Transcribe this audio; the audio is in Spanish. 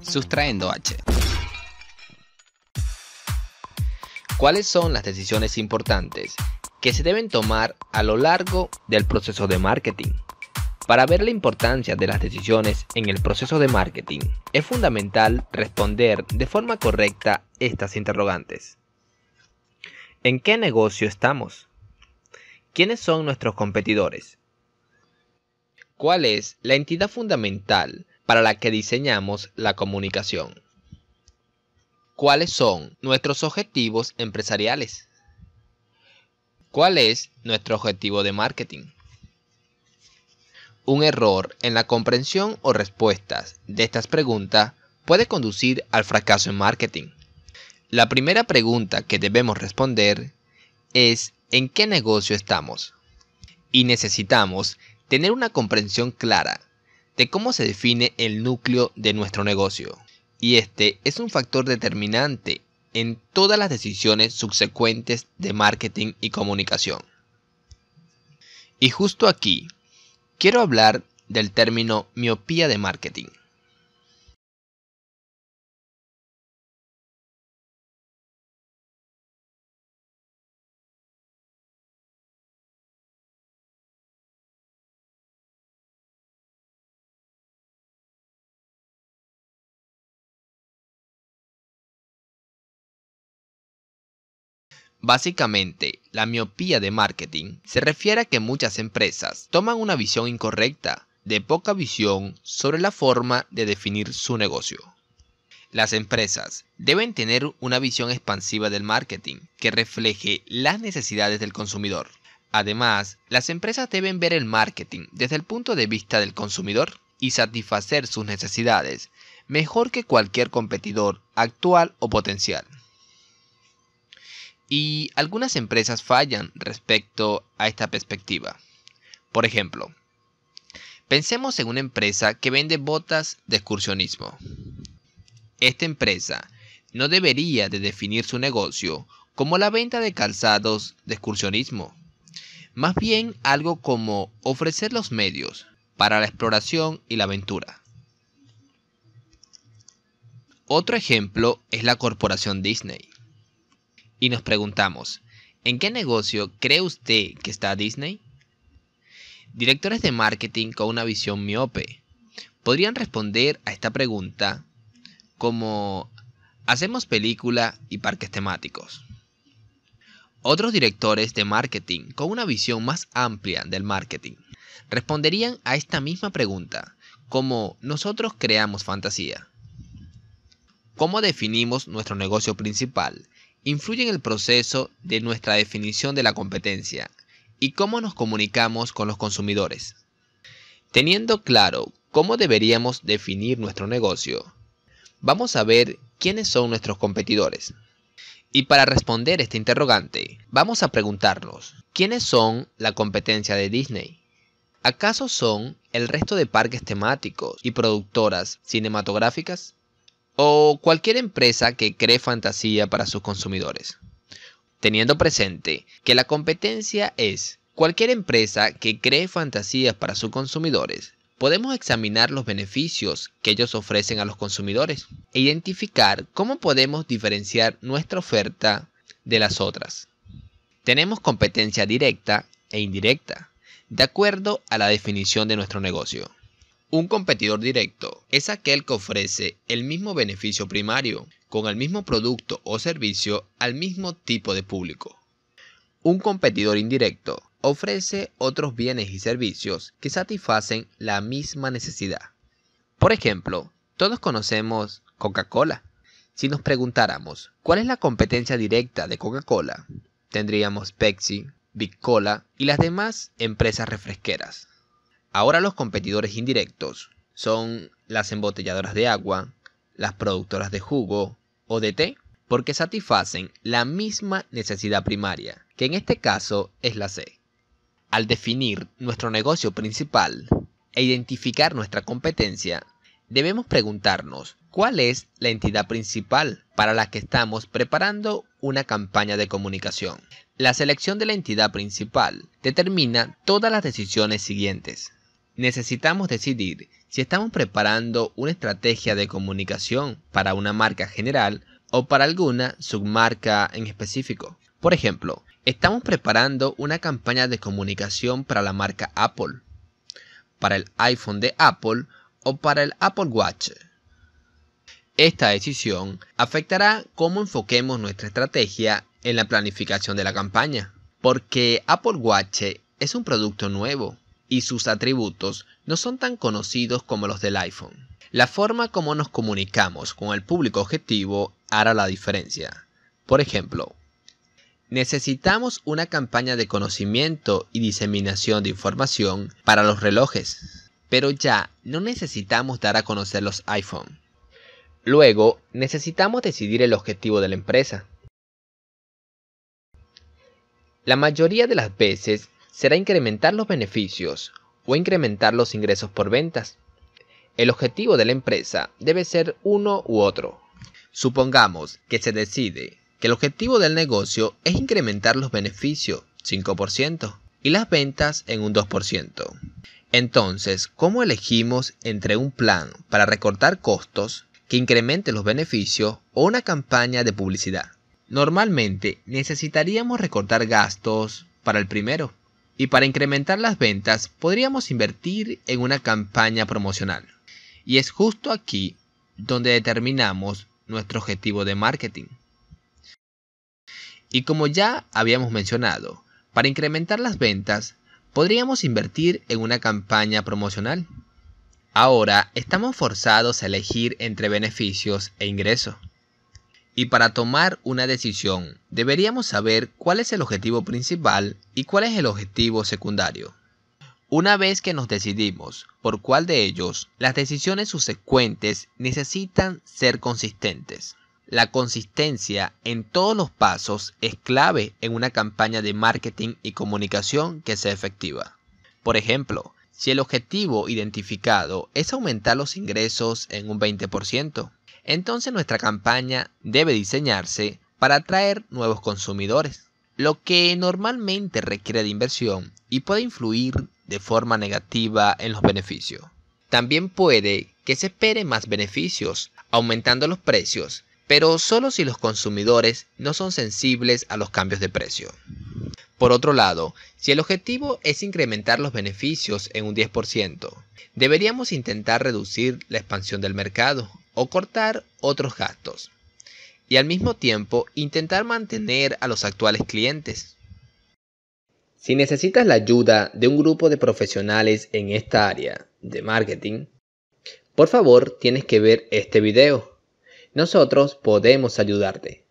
Sustraendo H. ¿Cuáles son las decisiones importantes que se deben tomar a lo largo del proceso de marketing? Para ver la importancia de las decisiones en el proceso de marketing, es fundamental responder de forma correcta estas interrogantes. ¿En qué negocio estamos? ¿Quiénes son nuestros competidores? ¿Cuál es la entidad fundamental para la que diseñamos la comunicación. ¿Cuáles son nuestros objetivos empresariales? ¿Cuál es nuestro objetivo de marketing? Un error en la comprensión o respuestas de estas preguntas puede conducir al fracaso en marketing. La primera pregunta que debemos responder es ¿en qué negocio estamos? Y necesitamos tener una comprensión clara de cómo se define el núcleo de nuestro negocio. Y este es un factor determinante en todas las decisiones subsecuentes de marketing y comunicación. Y justo aquí, quiero hablar del término miopía de marketing. Básicamente, la miopía de marketing se refiere a que muchas empresas toman una visión incorrecta, de poca visión, sobre la forma de definir su negocio. Las empresas deben tener una visión expansiva del marketing que refleje las necesidades del consumidor. Además, las empresas deben ver el marketing desde el punto de vista del consumidor y satisfacer sus necesidades mejor que cualquier competidor actual o potencial. Y algunas empresas fallan respecto a esta perspectiva. Por ejemplo, pensemos en una empresa que vende botas de excursionismo. Esta empresa no debería de definir su negocio como la venta de calzados de excursionismo, más bien algo como ofrecer los medios para la exploración y la aventura. Otro ejemplo es la corporación Disney y nos preguntamos, ¿en qué negocio cree usted que está Disney? Directores de marketing con una visión miope podrían responder a esta pregunta como hacemos película y parques temáticos. Otros directores de marketing con una visión más amplia del marketing responderían a esta misma pregunta como nosotros creamos fantasía. Cómo definimos nuestro negocio principal influye en el proceso de nuestra definición de la competencia y cómo nos comunicamos con los consumidores. Teniendo claro cómo deberíamos definir nuestro negocio, vamos a ver quiénes son nuestros competidores. Y para responder este interrogante, vamos a preguntarnos, ¿quiénes son la competencia de Disney? ¿Acaso son el resto de parques temáticos y productoras cinematográficas? o cualquier empresa que cree fantasía para sus consumidores. Teniendo presente que la competencia es cualquier empresa que cree fantasías para sus consumidores, podemos examinar los beneficios que ellos ofrecen a los consumidores e identificar cómo podemos diferenciar nuestra oferta de las otras. Tenemos competencia directa e indirecta, de acuerdo a la definición de nuestro negocio. Un competidor directo es aquel que ofrece el mismo beneficio primario con el mismo producto o servicio al mismo tipo de público. Un competidor indirecto ofrece otros bienes y servicios que satisfacen la misma necesidad. Por ejemplo, todos conocemos Coca-Cola. Si nos preguntáramos cuál es la competencia directa de Coca-Cola, tendríamos Pepsi, Big Cola y las demás empresas refresqueras. Ahora los competidores indirectos son las embotelladoras de agua, las productoras de jugo o de té, porque satisfacen la misma necesidad primaria, que en este caso es la C. Al definir nuestro negocio principal e identificar nuestra competencia, debemos preguntarnos cuál es la entidad principal para la que estamos preparando una campaña de comunicación. La selección de la entidad principal determina todas las decisiones siguientes necesitamos decidir si estamos preparando una estrategia de comunicación para una marca general o para alguna submarca en específico. Por ejemplo, estamos preparando una campaña de comunicación para la marca Apple, para el iPhone de Apple o para el Apple Watch. Esta decisión afectará cómo enfoquemos nuestra estrategia en la planificación de la campaña, porque Apple Watch es un producto nuevo y sus atributos no son tan conocidos como los del iPhone. La forma como nos comunicamos con el público objetivo hará la diferencia. Por ejemplo, necesitamos una campaña de conocimiento y diseminación de información para los relojes, pero ya no necesitamos dar a conocer los iPhone. Luego, necesitamos decidir el objetivo de la empresa. La mayoría de las veces será incrementar los beneficios o incrementar los ingresos por ventas. El objetivo de la empresa debe ser uno u otro. Supongamos que se decide que el objetivo del negocio es incrementar los beneficios 5% y las ventas en un 2%. Entonces, ¿cómo elegimos entre un plan para recortar costos que incremente los beneficios o una campaña de publicidad? Normalmente necesitaríamos recortar gastos para el primero, y para incrementar las ventas podríamos invertir en una campaña promocional. Y es justo aquí donde determinamos nuestro objetivo de marketing. Y como ya habíamos mencionado, para incrementar las ventas podríamos invertir en una campaña promocional. Ahora estamos forzados a elegir entre beneficios e ingresos. Y para tomar una decisión, deberíamos saber cuál es el objetivo principal y cuál es el objetivo secundario. Una vez que nos decidimos por cuál de ellos, las decisiones subsecuentes necesitan ser consistentes. La consistencia en todos los pasos es clave en una campaña de marketing y comunicación que sea efectiva. Por ejemplo, si el objetivo identificado es aumentar los ingresos en un 20%, entonces nuestra campaña debe diseñarse para atraer nuevos consumidores, lo que normalmente requiere de inversión y puede influir de forma negativa en los beneficios. También puede que se espere más beneficios, aumentando los precios, pero solo si los consumidores no son sensibles a los cambios de precio. Por otro lado, si el objetivo es incrementar los beneficios en un 10%, deberíamos intentar reducir la expansión del mercado o cortar otros gastos y al mismo tiempo intentar mantener a los actuales clientes. Si necesitas la ayuda de un grupo de profesionales en esta área de marketing, por favor tienes que ver este video. Nosotros podemos ayudarte.